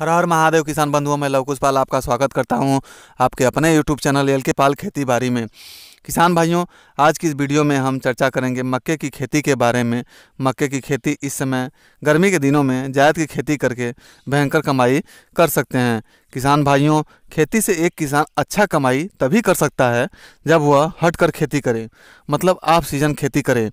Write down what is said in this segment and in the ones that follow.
हर हर महादेव किसान बंधुओं मैं लवकुश पाल आपका स्वागत करता हूं आपके अपने यूट्यूब चैनल एल के पाल खेती बाड़ी में किसान भाइयों आज की इस वीडियो में हम चर्चा करेंगे मक्के की खेती के बारे में मक्के की खेती इस समय गर्मी के दिनों में जायद की खेती करके भयंकर कमाई कर सकते हैं किसान भाइयों खेती से एक किसान अच्छा कमाई तभी कर सकता है जब वह हट कर खेती करे मतलब आप सीजन खेती करे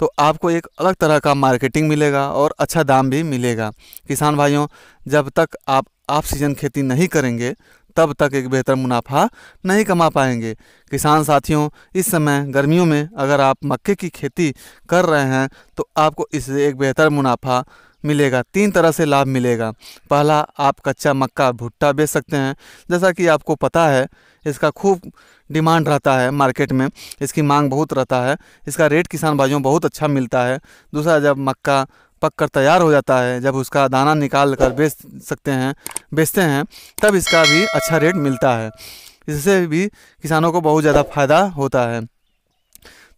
तो आपको एक अलग तरह का मार्केटिंग मिलेगा और अच्छा दाम भी मिलेगा किसान भाइयों जब तक आप आप सीजन खेती नहीं करेंगे तब तक एक बेहतर मुनाफा नहीं कमा पाएंगे किसान साथियों इस समय गर्मियों में अगर आप मक्के की खेती कर रहे हैं तो आपको इससे एक बेहतर मुनाफा मिलेगा तीन तरह से लाभ मिलेगा पहला आप कच्चा मक्का भुट्टा बेच सकते हैं जैसा कि आपको पता है इसका खूब डिमांड रहता है मार्केट में इसकी मांग बहुत रहता है इसका रेट किसान भाइयों बहुत अच्छा मिलता है दूसरा जब मक्का पक कर तैयार हो जाता है जब उसका दाना निकाल कर बेच सकते हैं बेचते हैं तब इसका भी अच्छा रेट मिलता है इससे भी किसानों को बहुत ज़्यादा फायदा होता है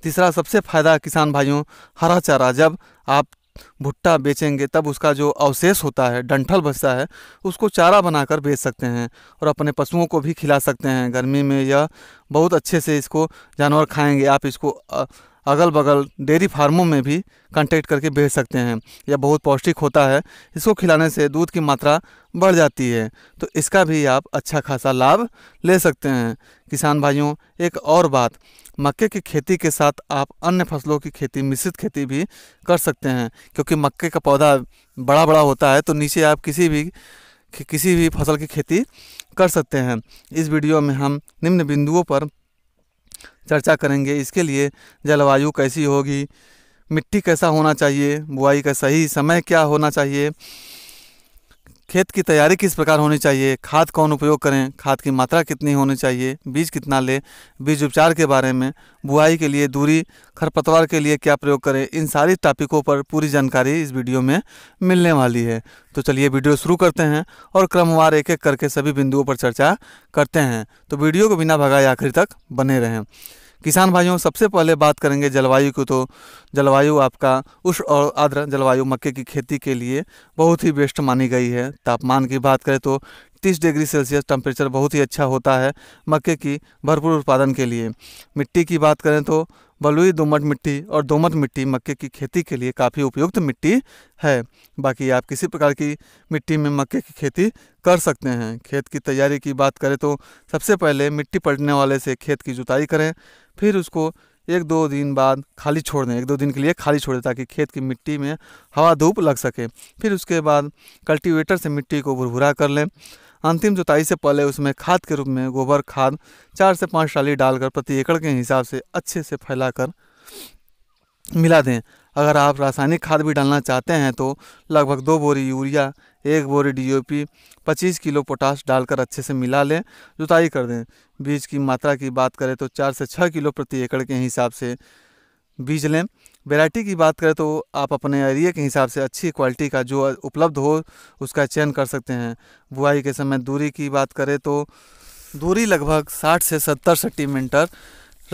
तीसरा सबसे फ़ायदा किसान भाइयों हरा चारा जब आप भुट्टा बेचेंगे तब उसका जो अवशेष होता है डंठल बचता है उसको चारा बनाकर बेच सकते हैं और अपने पशुओं को भी खिला सकते हैं गर्मी में यह बहुत अच्छे से इसको जानवर खाएंगे आप इसको अगल बगल डेयरी फार्मों में भी कंटेक्ट करके भेज सकते हैं यह बहुत पौष्टिक होता है इसको खिलाने से दूध की मात्रा बढ़ जाती है तो इसका भी आप अच्छा खासा लाभ ले सकते हैं किसान भाइयों एक और बात मक्के की खेती के साथ आप अन्य फसलों की खेती मिश्रित खेती भी कर सकते हैं क्योंकि मक्के का पौधा बड़ा बड़ा होता है तो नीचे आप किसी भी किसी भी फसल की खेती कर सकते हैं इस वीडियो में हम निम्न बिंदुओं पर चर्चा करेंगे इसके लिए जलवायु कैसी होगी मिट्टी कैसा होना चाहिए बुआई का सही समय क्या होना चाहिए खेत की तैयारी किस प्रकार होनी चाहिए खाद कौन उपयोग करें खाद की मात्रा कितनी होनी चाहिए बीज कितना ले बीज उपचार के बारे में बुआई के लिए दूरी खरपतवार के लिए क्या प्रयोग करें इन सारी टॉपिकों पर पूरी जानकारी इस वीडियो में मिलने वाली है तो चलिए वीडियो शुरू करते हैं और क्रमवार एक एक करके सभी बिंदुओं पर चर्चा करते हैं तो वीडियो को बिना भगाए आखिर तक बने रहें किसान भाइयों सबसे पहले बात करेंगे जलवायु की तो जलवायु आपका उष्ण और आर्द्र जलवायु मक्के की खेती के लिए बहुत ही बेस्ट मानी गई है तापमान की बात करें तो 30 डिग्री सेल्सियस टेम्परेचर बहुत ही अच्छा होता है मक्के की भरपूर उत्पादन के लिए मिट्टी की बात करें तो बलुई दोमट मिट्टी और दोमट मिट्टी मक्के की खेती के लिए काफ़ी उपयुक्त मिट्टी है बाकी आप किसी प्रकार की मिट्टी में मक्के की खेती कर सकते हैं खेत की तैयारी की बात करें तो सबसे पहले मिट्टी पलटने वाले से खेत की जुताई करें फिर उसको एक दो दिन बाद खाली छोड़ दें एक दो दिन के लिए खाली छोड़ दें ताकि खेत की मिट्टी में हवा धूप लग सके फिर उसके बाद कल्टीवेटर से मिट्टी को भुरभुरा कर लें अंतिम जुताई से पहले उसमें खाद के रूप में गोबर खाद चार से पाँच डाली डालकर प्रति एकड़ के हिसाब से अच्छे से फैलाकर मिला दें अगर आप रासायनिक खाद भी डालना चाहते हैं तो लगभग दो बोरी यूरिया एक बोरी डीओपी 25 किलो पोटास डालकर अच्छे से मिला लें जुताई कर दें बीज की मात्रा की बात करें तो चार से छः किलो प्रति एकड़ के हिसाब से बीज लें वैरायटी की बात करें तो आप अपने एरिया के हिसाब से अच्छी क्वालिटी का जो उपलब्ध हो उसका चयन कर सकते हैं बुआई के समय दूरी की बात करें तो दूरी लगभग 60 से 70 सेंटीमीटर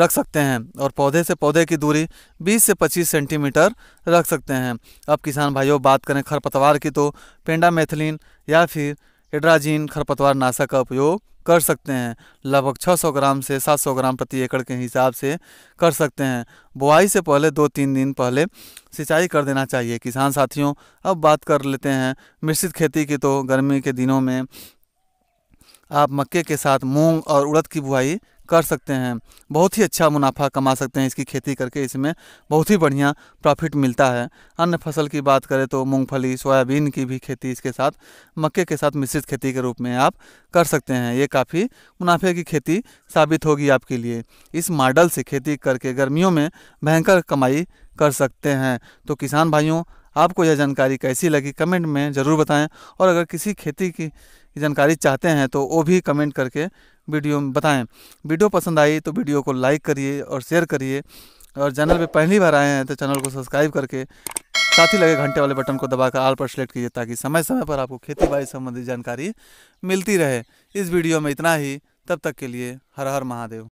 रख सकते हैं और पौधे से पौधे की दूरी 20 से 25 सेंटीमीटर रख सकते हैं अब किसान भाइयों बात करें खरपतवार की तो पेंडा मेथिलीन या फिर एड्राजीन खरपतवार नाशक का उपयोग कर सकते हैं लगभग 600 ग्राम से 700 ग्राम प्रति एकड़ के हिसाब से कर सकते हैं बुआई से पहले दो तीन दिन पहले सिंचाई कर देना चाहिए किसान साथियों अब बात कर लेते हैं मिश्रित खेती की तो गर्मी के दिनों में आप मक्के के साथ मूंग और उड़द की बुआई कर सकते हैं बहुत ही अच्छा मुनाफा कमा सकते हैं इसकी खेती करके इसमें बहुत ही बढ़िया प्रॉफिट मिलता है अन्य फसल की बात करें तो मूंगफली सोयाबीन की भी खेती इसके साथ मक्के के साथ मिश्रित खेती के रूप में आप कर सकते हैं ये काफ़ी मुनाफे की खेती साबित होगी आपके लिए इस मॉडल से खेती करके गर्मियों में भयंकर कमाई कर सकते हैं तो किसान भाइयों आपको यह जानकारी कैसी लगी कमेंट में ज़रूर बताएं और अगर किसी खेती की की जानकारी चाहते हैं तो वो भी कमेंट करके वीडियो में बताएं वीडियो पसंद आई तो वीडियो को लाइक करिए और शेयर करिए और चैनल पे पहली बार आए हैं तो चैनल को सब्सक्राइब करके साथ ही लगे घंटे वाले बटन को दबाकर आल पर सेलेक्ट कीजिए ताकि समय समय पर आपको खेती बाड़ी संबंधी जानकारी मिलती रहे इस वीडियो में इतना ही तब तक के लिए हर हर महादेव